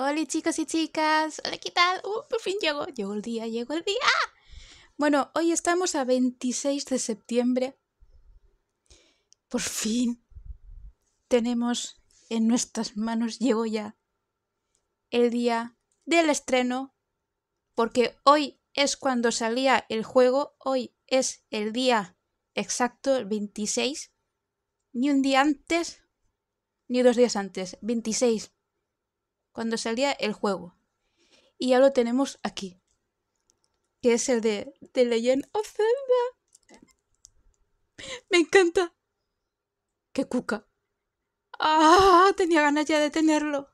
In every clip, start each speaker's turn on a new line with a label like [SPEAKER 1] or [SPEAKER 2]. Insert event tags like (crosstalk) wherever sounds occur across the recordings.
[SPEAKER 1] Hola chicos y chicas, hola, ¿qué tal? Uh, por fin llegó, llegó el día, llegó el día. Bueno, hoy estamos a 26 de septiembre. Por fin tenemos en nuestras manos, llegó ya el día del estreno, porque hoy es cuando salía el juego, hoy es el día exacto, el 26, ni un día antes, ni dos días antes, 26 cuando salía el juego. Y ya lo tenemos aquí, que es el de The Legend of Zelda. Me encanta. ¡Qué cuca! ¡Ah! Tenía ganas ya de tenerlo.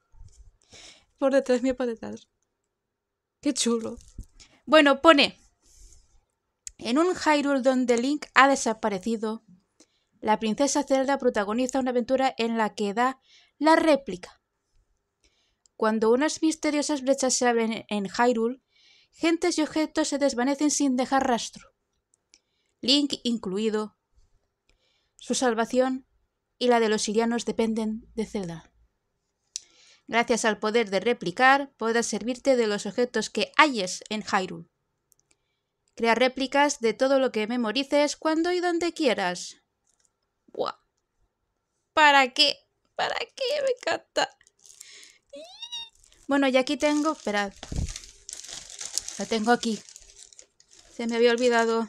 [SPEAKER 1] Por detrás, mi por ¡Qué chulo! Bueno, pone. En un Hyrule donde Link ha desaparecido, la princesa Zelda protagoniza una aventura en la que da la réplica cuando unas misteriosas brechas se abren en Hyrule, gentes y objetos se desvanecen sin dejar rastro. Link incluido. Su salvación y la de los sirianos dependen de Zelda. Gracias al poder de replicar, podrás servirte de los objetos que halles en Hyrule. Crea réplicas de todo lo que memorices cuando y donde quieras. ¡Buah! ¿Para qué? ¿Para qué? Me encanta. Bueno, y aquí tengo, esperad. Lo tengo aquí. Se me había olvidado.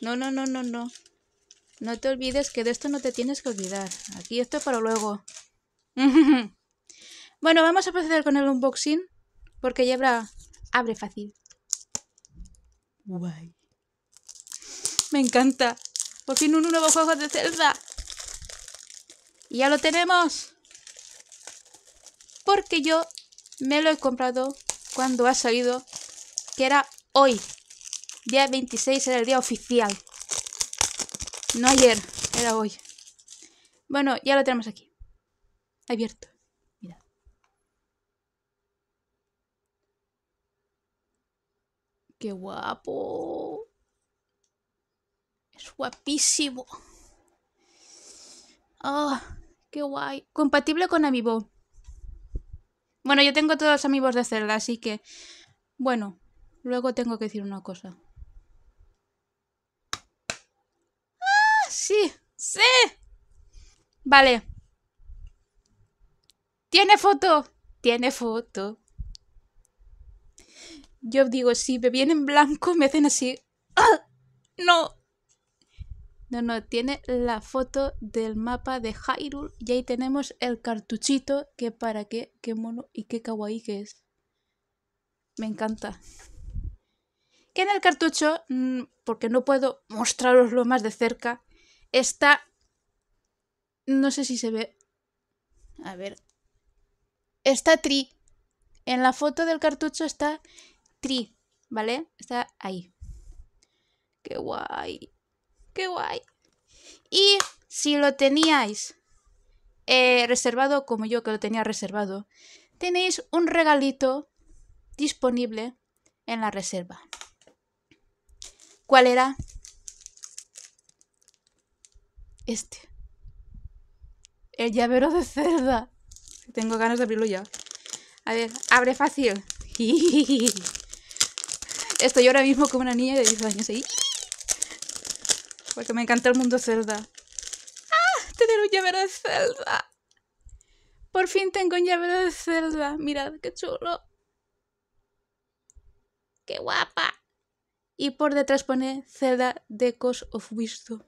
[SPEAKER 1] No, no, no, no, no. No te olvides que de esto no te tienes que olvidar. Aquí esto para luego. (laughs) bueno, vamos a proceder con el unboxing. Porque ya habrá... abre fácil. Guay. Me encanta. Por fin un nuevo juego de Zelda. Y ya lo tenemos. Porque yo me lo he comprado cuando ha salido, que era hoy. Día 26 era el día oficial. No ayer, era hoy. Bueno, ya lo tenemos aquí. Abierto. Mira. Qué guapo. Es guapísimo. Ah, qué guay. Compatible con Amiibo. Bueno, yo tengo todos los amigos de Zelda, así que... Bueno, luego tengo que decir una cosa. ¡Ah! ¡Sí! ¡Sí! Vale. ¡Tiene foto! ¡Tiene foto! Yo digo, si me vienen blanco, me hacen así. ¡Ah! ¡No! No, no, tiene la foto del mapa de Hyrule y ahí tenemos el cartuchito que para qué, qué mono y qué kawaii que es. Me encanta. Que en el cartucho, mm, porque no puedo mostraroslo más de cerca, está... No sé si se ve... A ver. Está Tri. En la foto del cartucho está Tri, ¿vale? Está ahí. Qué guay qué guay. Y si lo teníais eh, reservado, como yo que lo tenía reservado, tenéis un regalito disponible en la reserva. ¿Cuál era? Este. El llavero de cerda. Tengo ganas de abrirlo ya. A ver, abre fácil. (laughs) Estoy ahora mismo como una niña de 10 años. ahí. Porque me encanta el mundo Zelda. ¡Ah! Tener un llavero de Zelda. Por fin tengo un llavero de Zelda. Mirad, qué chulo. Qué guapa. Y por detrás pone Zelda Decos of Wisdom.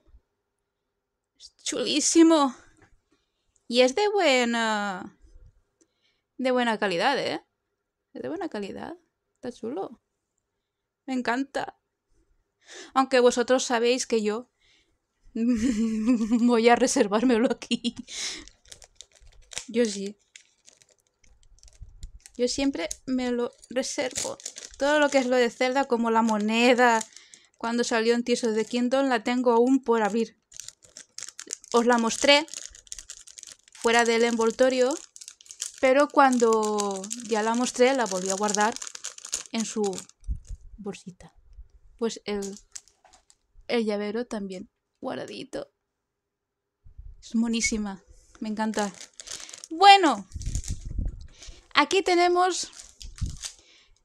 [SPEAKER 1] Es chulísimo. Y es de buena... De buena calidad, ¿eh? Es de buena calidad. Está chulo. Me encanta. Aunque vosotros sabéis que yo (laughs) Voy a reservármelo aquí. Yo sí. Yo siempre me lo reservo. Todo lo que es lo de Zelda, como la moneda, cuando salió en Tears de Kingdom, la tengo aún por abrir. Os la mostré fuera del envoltorio, pero cuando ya la mostré, la volví a guardar en su bolsita. Pues el, el llavero también guardadito. Es monísima. me encanta. Bueno, aquí tenemos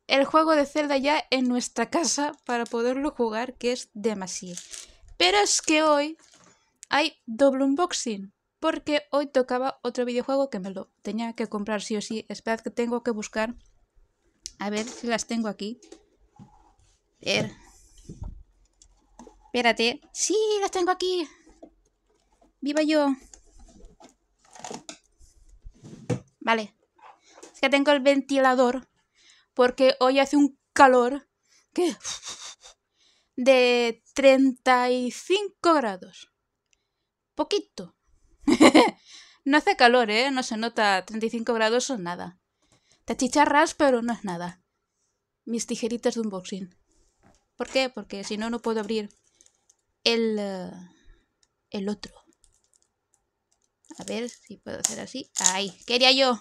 [SPEAKER 1] el juego de Zelda ya en nuestra casa para poderlo jugar, que es demasiado. Pero es que hoy hay doble unboxing, porque hoy tocaba otro videojuego que me lo tenía que comprar sí o sí. Esperad que tengo que buscar, a ver si las tengo aquí. Ver. Espérate. Sí, las tengo aquí. Viva yo. Vale. Es que tengo el ventilador. Porque hoy hace un calor que... De 35 grados. Poquito. (laughs) no hace calor, ¿eh? No se nota. 35 grados son nada. Te achicharras, pero no es nada. Mis tijeritas de unboxing. ¿Por qué? Porque si no, no puedo abrir el, eh, el otro. A ver si puedo hacer así. Ahí, quería yo.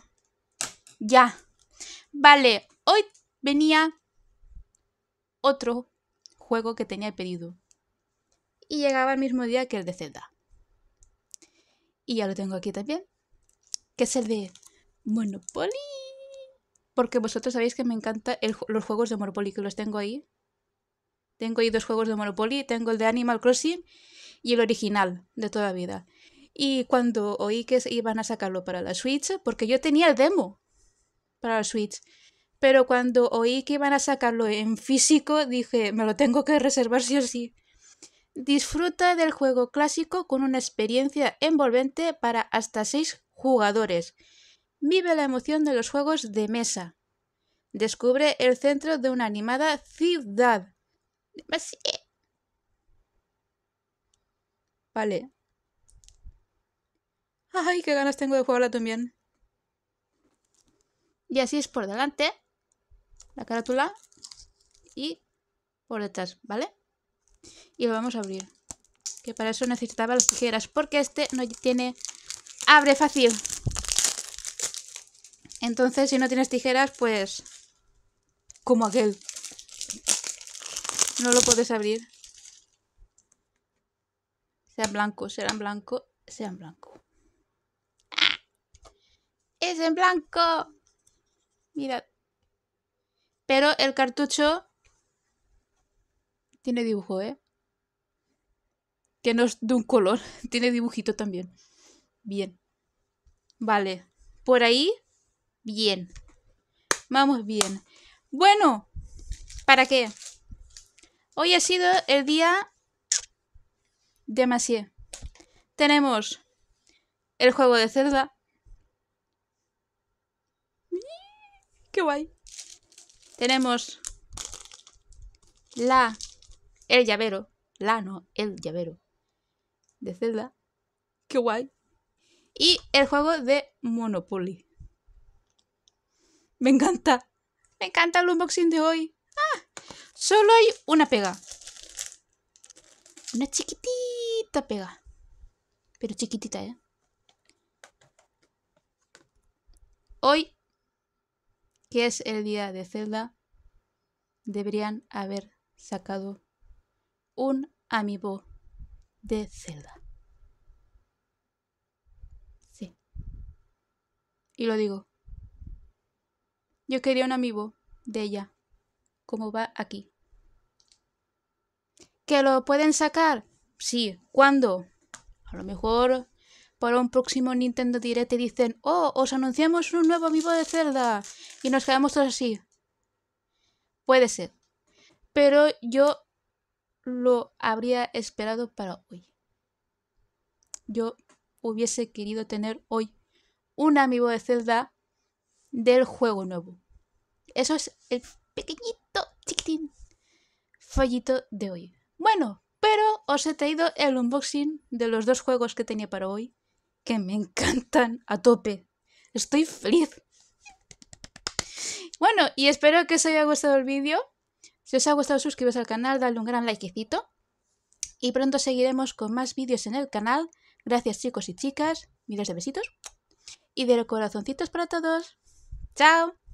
[SPEAKER 1] Ya. Vale, hoy venía otro juego que tenía pedido. Y llegaba el mismo día que el de Zelda. Y ya lo tengo aquí también. Que es el de Monopoly. Porque vosotros sabéis que me encantan los juegos de Monopoly, que los tengo ahí. Tengo ahí dos juegos de Monopoly, tengo el de Animal Crossing y el original de toda vida. Y cuando oí que iban a sacarlo para la Switch, porque yo tenía el demo para la Switch, pero cuando oí que iban a sacarlo en físico, dije, me lo tengo que reservar sí o sí. Disfruta del juego clásico con una experiencia envolvente para hasta seis jugadores. Vive la emoción de los juegos de mesa. Descubre el centro de una animada ciudad. Vale. Ay, qué ganas tengo de jugarla también. Y así es por delante. La carátula. Y por detrás, ¿vale? Y lo vamos a abrir. Que para eso necesitaba las tijeras. Porque este no tiene... Abre fácil. Entonces, si no tienes tijeras, pues... Como aquel. No lo puedes abrir. sean blanco, será en blanco, sea ¡Ah! en blanco. ¡Es en blanco! Mirad. Pero el cartucho tiene dibujo, ¿eh? Que no es de un color, (laughs) tiene dibujito también. Bien. Vale. Por ahí, bien. Vamos bien. Bueno, ¿para qué? Hoy ha sido el día de Tenemos el juego de Zelda. ¡Qué guay! Tenemos la... El llavero. La no, el llavero. De Zelda. ¡Qué guay! Y el juego de Monopoly. Me encanta. Me encanta el unboxing de hoy. ¡Ah! Solo hay una pega. Una chiquitita pega. Pero chiquitita, ¿eh? Hoy, que es el día de Zelda, deberían haber sacado un amiibo de Zelda. Sí. Y lo digo. Yo quería un amiibo de ella como va aquí. ¿Que lo pueden sacar? Sí. ¿Cuándo? A lo mejor para un próximo Nintendo Direct Y dicen, oh, os anunciamos un nuevo amigo de Zelda y nos quedamos todos así. Puede ser. Pero yo lo habría esperado para hoy. Yo hubiese querido tener hoy un amigo de Zelda del juego nuevo. Eso es el pequeñito, chiquitín, fallito de hoy. Bueno, pero os he traído el unboxing de los dos juegos que tenía para hoy, que me encantan a tope. Estoy feliz. Bueno, y espero que os haya gustado el vídeo. Si os ha gustado, suscribiros al canal, dadle un gran likecito. Y pronto seguiremos con más vídeos en el canal. Gracias chicos y chicas. Miles de besitos. Y de corazoncitos para todos. ¡Chao!